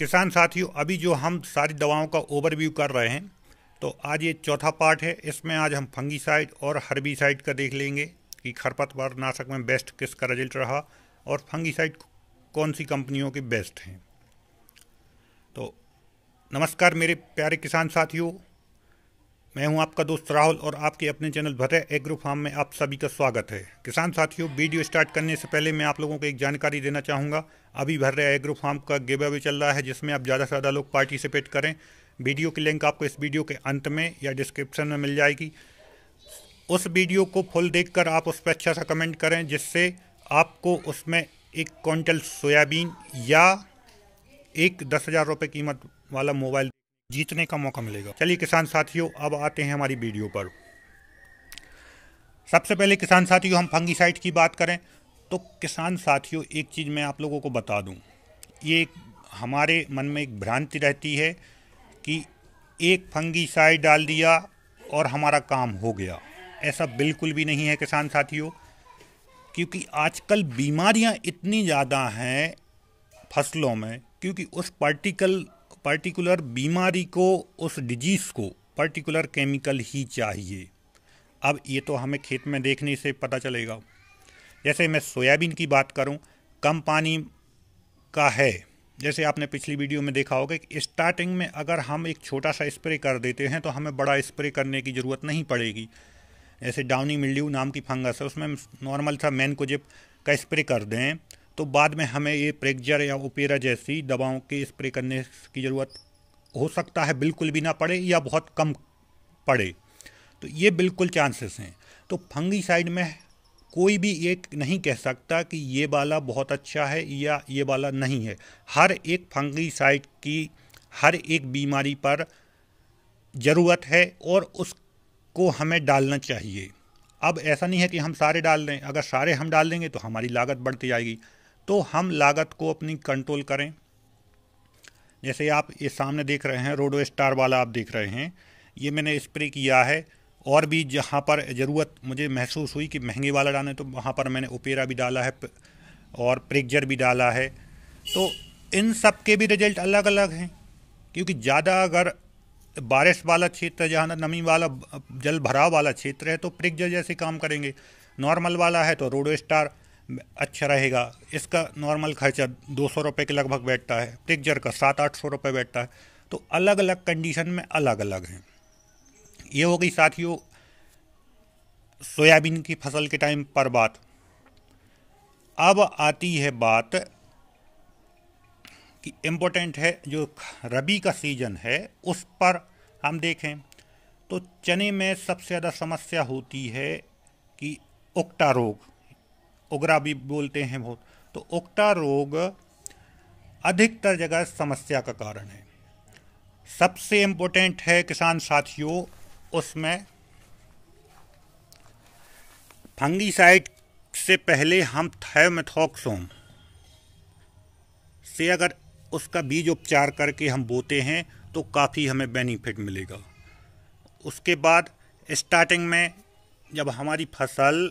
किसान साथियों अभी जो हम सारी दवाओं का ओवरव्यू कर रहे हैं तो आज ये चौथा पार्ट है इसमें आज हम फंगीसाइड और हर्बीसाइड का देख लेंगे कि खरपतवार नाशक में बेस्ट किसका रिजल्ट रहा और फंगीसाइड कौन सी कंपनियों के बेस्ट हैं तो नमस्कार मेरे प्यारे किसान साथियों मैं हूं आपका दोस्त राहुल और आपके अपने चैनल भरे एग्रो फार्म में आप सभी का स्वागत है किसान साथियों वीडियो स्टार्ट करने से पहले मैं आप लोगों को एक जानकारी देना चाहूंगा अभी भर्रे एग्रो फार्म का गेब भी चल रहा है जिसमें आप ज़्यादा से ज़्यादा लोग पार्टिसिपेट करें वीडियो की लिंक आपको इस वीडियो के अंत में या डिस्क्रिप्शन में मिल जाएगी उस वीडियो को फुल देख आप उस पर अच्छा सा कमेंट करें जिससे आपको उसमें एक क्विंटल सोयाबीन या एक दस हज़ार रुपये कीमत वाला मोबाइल जीतने का मौका मिलेगा चलिए किसान साथियों अब आते हैं हमारी वीडियो पर सबसे पहले किसान साथियों हम फंगीसाइड की बात करें तो किसान साथियों एक चीज़ मैं आप लोगों को बता दूं ये हमारे मन में एक भ्रांति रहती है कि एक फंगीसाइड डाल दिया और हमारा काम हो गया ऐसा बिल्कुल भी नहीं है किसान साथियों क्योंकि आजकल बीमारियां इतनी ज़्यादा हैं फसलों में क्योंकि उस पार्टिकल पर्टिकुलर बीमारी को उस डिजीज़ को पर्टिकुलर केमिकल ही चाहिए अब ये तो हमें खेत में देखने से पता चलेगा जैसे मैं सोयाबीन की बात करूं कम पानी का है जैसे आपने पिछली वीडियो में देखा होगा कि स्टार्टिंग में अगर हम एक छोटा सा स्प्रे कर देते हैं तो हमें बड़ा स्प्रे करने की ज़रूरत नहीं पड़ेगी जैसे डाउनी मिल्ड्यू नाम की फंगस है उसमें नॉर्मल सा मैनकोजिप का स्प्रे कर दें तो बाद में हमें ये प्रेक्जर या ओपेरा जैसी दवाओं के स्प्रे करने की ज़रूरत हो सकता है बिल्कुल भी ना पड़े या बहुत कम पड़े तो ये बिल्कुल चांसेस हैं तो फंगी साइड में कोई भी एक नहीं कह सकता कि ये वाला बहुत अच्छा है या ये वाला नहीं है हर एक फंगी साइड की हर एक बीमारी पर ज़रूरत है और उसको हमें डालना चाहिए अब ऐसा नहीं है कि हम सारे डाल दें अगर सारे हम डाल देंगे तो हमारी लागत बढ़ती जाएगी तो हम लागत को अपनी कंट्रोल करें जैसे आप ये सामने देख रहे हैं रोडो स्टार वाला आप देख रहे हैं ये मैंने स्प्रे किया है और भी जहाँ पर ज़रूरत मुझे महसूस हुई कि महंगे वाला डालना है तो वहाँ पर मैंने ओपेरा भी डाला है और प्रेगजर भी डाला है तो इन सब के भी रिजल्ट अलग अलग हैं क्योंकि ज़्यादा अगर बारिश वाला क्षेत्र जहाँ नमी वाला जल भराव वाला क्षेत्र है तो प्रिक्जर जैसे काम करेंगे नॉर्मल वाला है तो रोडो स्टार अच्छा रहेगा इसका नॉर्मल खर्चा दो सौ रुपये के लगभग बैठता है टिक्जर का सात आठ सौ रुपये बैठता है तो अलग अलग कंडीशन में अलग अलग हैं ये हो गई साथियों सोयाबीन की फसल के टाइम पर बात अब आती है बात कि इम्पोर्टेंट है जो रबी का सीज़न है उस पर हम देखें तो चने में सबसे ज़्यादा समस्या होती है कि उक्टा रोग उगरा भी बोलते हैं बहुत तो उगता रोग अधिकतर जगह समस्या का कारण है सबसे इम्पोर्टेंट है किसान साथियों उसमें फंगीसाइड से पहले हम थैमेथॉक्सोम से अगर उसका बीज उपचार करके हम बोते हैं तो काफ़ी हमें बेनिफिट मिलेगा उसके बाद स्टार्टिंग में जब हमारी फसल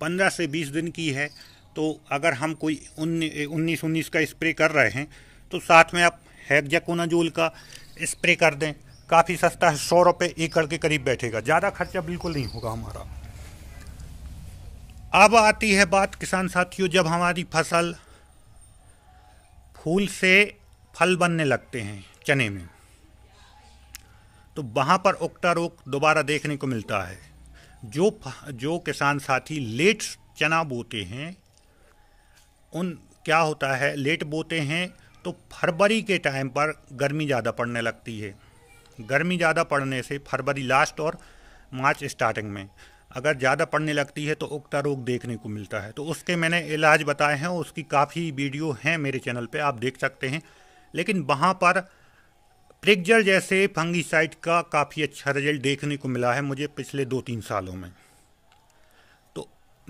पंद्रह से बीस दिन की है तो अगर हम कोई उन्नीस उन्नीस का स्प्रे कर रहे हैं तो साथ में आप हैगजाकोनाजोल का स्प्रे कर दें काफ़ी सस्ता है सौ रुपये एकड़ के करीब बैठेगा ज़्यादा खर्चा बिल्कुल नहीं होगा हमारा अब आती है बात किसान साथियों जब हमारी फसल फूल से फल बनने लगते हैं चने में तो वहाँ पर उक्टा रोग दोबारा देखने को मिलता है जो जो किसान साथी लेट चना बोते हैं उन क्या होता है लेट बोते हैं तो फरवरी के टाइम पर गर्मी ज़्यादा पड़ने लगती है गर्मी ज़्यादा पड़ने से फरवरी लास्ट और मार्च स्टार्टिंग में अगर ज़्यादा पड़ने लगती है तो उक्ता रोग देखने को मिलता है तो उसके मैंने इलाज बताए हैं उसकी काफ़ी वीडियो हैं मेरे चैनल पे आप देख सकते हैं लेकिन वहाँ पर प्रिक्जर जैसे फंगीसाइड का काफ़ी अच्छा रिजल्ट देखने को मिला है मुझे पिछले दो तीन सालों में तो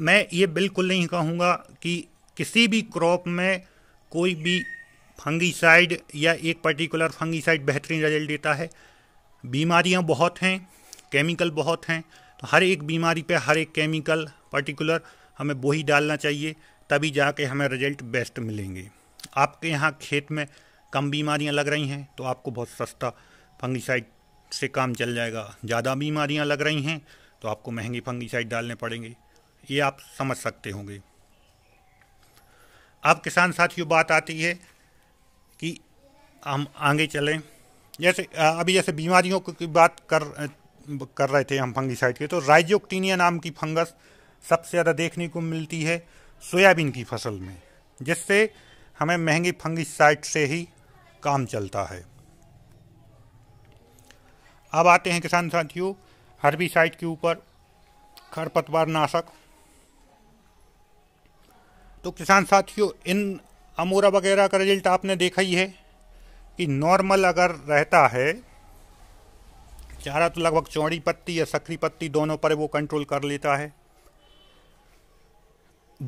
मैं ये बिल्कुल नहीं कहूँगा कि किसी भी क्रॉप में कोई भी फंगीसाइड या एक पर्टिकुलर फंगीसाइड बेहतरीन रिजल्ट देता है बीमारियाँ बहुत हैं केमिकल बहुत हैं तो हर एक बीमारी पर हर एक केमिकल पर्टिकुलर हमें वही डालना चाहिए तभी जाके हमें रिजल्ट बेस्ट मिलेंगे आपके यहाँ खेत में कम बीमारियां लग रही हैं तो आपको बहुत सस्ता फंगीसाइड से काम चल जाएगा ज़्यादा बीमारियां लग रही हैं तो आपको महंगी फंगीसाइड डालने पड़ेंगे ये आप समझ सकते होंगे अब किसान साथियों बात आती है कि हम आगे चलें जैसे अभी जैसे बीमारियों की बात कर कर रहे थे हम फंगीसाइड के तो राइजोक्टीनिया नाम की फंगस सबसे ज़्यादा देखने को मिलती है सोयाबीन की फसल में जिससे हमें महंगी फंगीसाइड से ही काम चलता है अब आते हैं किसान साथियों साइट के ऊपर खरपतवार नाशक तो किसान साथियों इन अमूरा वगैरह का रिजल्ट आपने देखा ही है कि नॉर्मल अगर रहता है चारा तो लगभग चौड़ी पत्ती या सक्री पत्ती दोनों पर वो कंट्रोल कर लेता है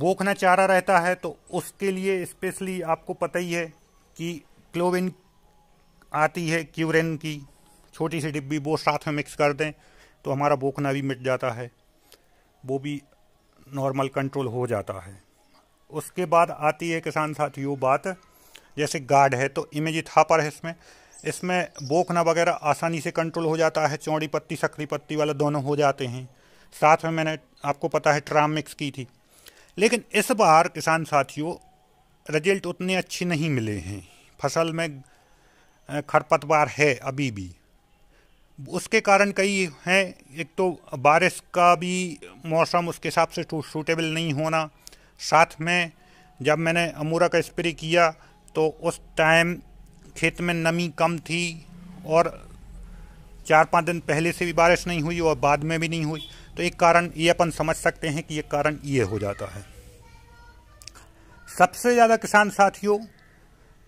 बोखना चारा रहता है तो उसके लिए स्पेशली आपको पता ही है कि क्लोविन आती है क्यूरेन की छोटी सी डिब्बी वो साथ में मिक्स कर दें तो हमारा बोखना भी मिट जाता है वो भी नॉर्मल कंट्रोल हो जाता है उसके बाद आती है किसान साथियों बात जैसे गार्ड है तो इमेजी थापर है इसमें इसमें बोखना वगैरह आसानी से कंट्रोल हो जाता है चौड़ी पत्ती सकरी पत्ती वाला दोनों हो जाते हैं साथ में मैंने आपको पता है ट्राम मिक्स की थी लेकिन इस बार किसान साथियों रिजल्ट उतने अच्छे नहीं मिले हैं फसल में खरपतवार है अभी भी उसके कारण कई हैं एक तो बारिश का भी मौसम उसके हिसाब से सूटेबल नहीं होना साथ में जब मैंने अमूरा का स्प्रे किया तो उस टाइम खेत में नमी कम थी और चार पाँच दिन पहले से भी बारिश नहीं हुई और बाद में भी नहीं हुई तो एक कारण ये अपन समझ सकते हैं कि ये कारण ये हो जाता है सबसे ज़्यादा किसान साथियों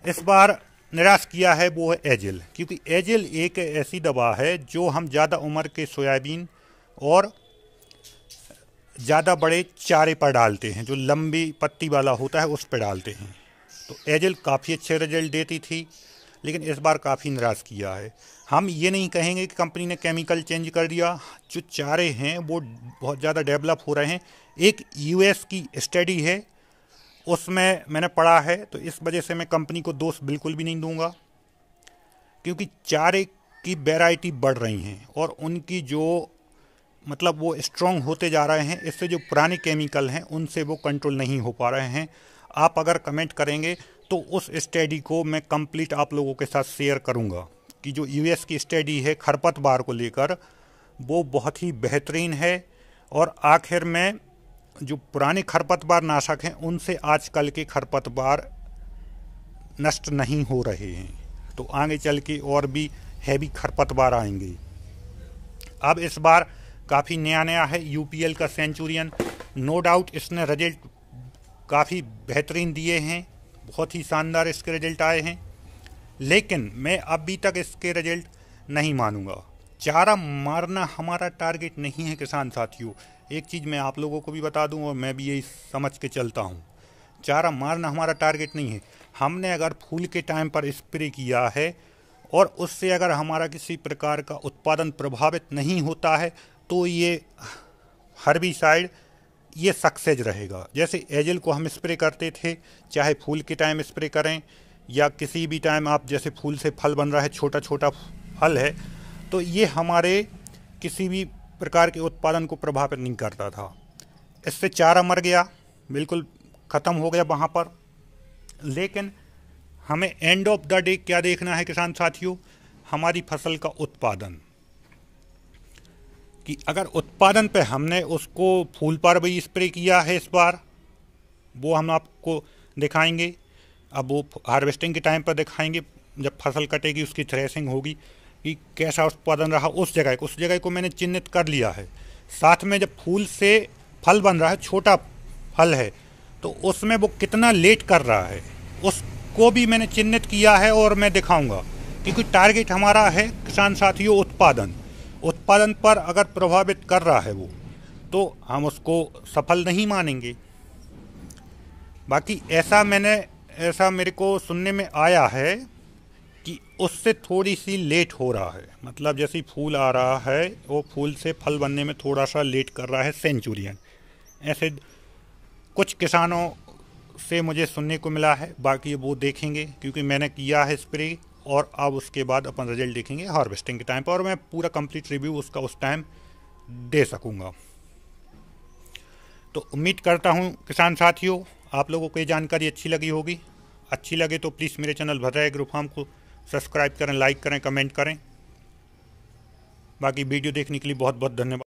इस बार निराश किया है वो है एजिल क्योंकि एजिल एक ऐसी दवा है जो हम ज़्यादा उम्र के सोयाबीन और ज़्यादा बड़े चारे पर डालते हैं जो लंबी पत्ती वाला होता है उस पर डालते हैं तो एजिल काफ़ी अच्छे रिजल्ट देती थी लेकिन इस बार काफ़ी निराश किया है हम ये नहीं कहेंगे कि कंपनी ने केमिकल चेंज कर दिया जो चारे हैं वो बहुत ज़्यादा डेवलप हो रहे हैं एक यूएस की स्टडी है उसमें मैंने पढ़ा है तो इस वजह से मैं कंपनी को दोष बिल्कुल भी नहीं दूंगा क्योंकि चारे की वेराइटी बढ़ रही हैं और उनकी जो मतलब वो स्ट्रॉन्ग होते जा रहे हैं इससे जो पुराने केमिकल हैं उनसे वो कंट्रोल नहीं हो पा रहे हैं आप अगर कमेंट करेंगे तो उस स्टडी को मैं कंप्लीट आप लोगों के साथ शेयर करूंगा कि जो यूएस की स्टडी है खरपतवार को लेकर वो बहुत ही बेहतरीन है और आखिर में जो पुराने खरपतवार नाशक हैं उनसे आजकल के खरपतवार नष्ट नहीं हो रहे हैं तो आगे चल के और भी हैवी खरपतवार आएंगे अब इस बार काफ़ी नया नया है यूपीएल का सेंचुरियन नो डाउट इसने रिजल्ट काफ़ी बेहतरीन दिए हैं बहुत ही शानदार इसके रिजल्ट आए हैं लेकिन मैं अभी तक इसके रिजल्ट नहीं मानूंगा चारा मारना हमारा टारगेट नहीं है किसान साथियों एक चीज़ मैं आप लोगों को भी बता दूं और मैं भी यही समझ के चलता हूं चारा मारना हमारा टारगेट नहीं है हमने अगर फूल के टाइम पर स्प्रे किया है और उससे अगर हमारा किसी प्रकार का उत्पादन प्रभावित नहीं होता है तो ये हर्बिसाइड ये सक्सेज रहेगा जैसे एजल को हम स्प्रे करते थे चाहे फूल के टाइम स्प्रे करें या किसी भी टाइम आप जैसे फूल से फल बन रहा है छोटा छोटा फल है तो ये हमारे किसी भी प्रकार के उत्पादन को प्रभावित नहीं करता था इससे चारा मर गया बिल्कुल ख़त्म हो गया वहाँ पर लेकिन हमें एंड ऑफ द डे क्या देखना है किसान साथियों हमारी फसल का उत्पादन कि अगर उत्पादन पे हमने उसको फूल पर भी स्प्रे किया है इस बार वो हम आपको दिखाएंगे अब वो हार्वेस्टिंग के टाइम पर दिखाएंगे जब फसल कटेगी उसकी थ्रेसिंग होगी कि कैसा उत्पादन रहा उस जगह उस जगह को मैंने चिन्हित कर लिया है साथ में जब फूल से फल बन रहा है छोटा फल है तो उसमें वो कितना लेट कर रहा है उसको भी मैंने चिन्हित किया है और मैं दिखाऊंगा क्योंकि टारगेट हमारा है किसान साथियों उत्पादन उत्पादन पर अगर प्रभावित कर रहा है वो तो हम उसको सफल नहीं मानेंगे बाकी ऐसा मैंने ऐसा मेरे को सुनने में आया है कि उससे थोड़ी सी लेट हो रहा है मतलब जैसे फूल आ रहा है वो फूल से फल बनने में थोड़ा सा लेट कर रहा है सेंचुरियन ऐसे कुछ किसानों से मुझे सुनने को मिला है बाकी वो देखेंगे क्योंकि मैंने किया है स्प्रे और अब उसके बाद अपन रिजल्ट देखेंगे हार्वेस्टिंग के टाइम पर और मैं पूरा कंप्लीट रिव्यू उसका उस टाइम दे सकूँगा तो उम्मीद करता हूँ किसान साथियों आप लोगों को ये जानकारी अच्छी लगी होगी अच्छी लगे तो प्लीज़ मेरे चैनल भद्रा ग्रुप को सब्सक्राइब करें लाइक करें कमेंट करें बाकी वीडियो देखने के लिए बहुत बहुत धन्यवाद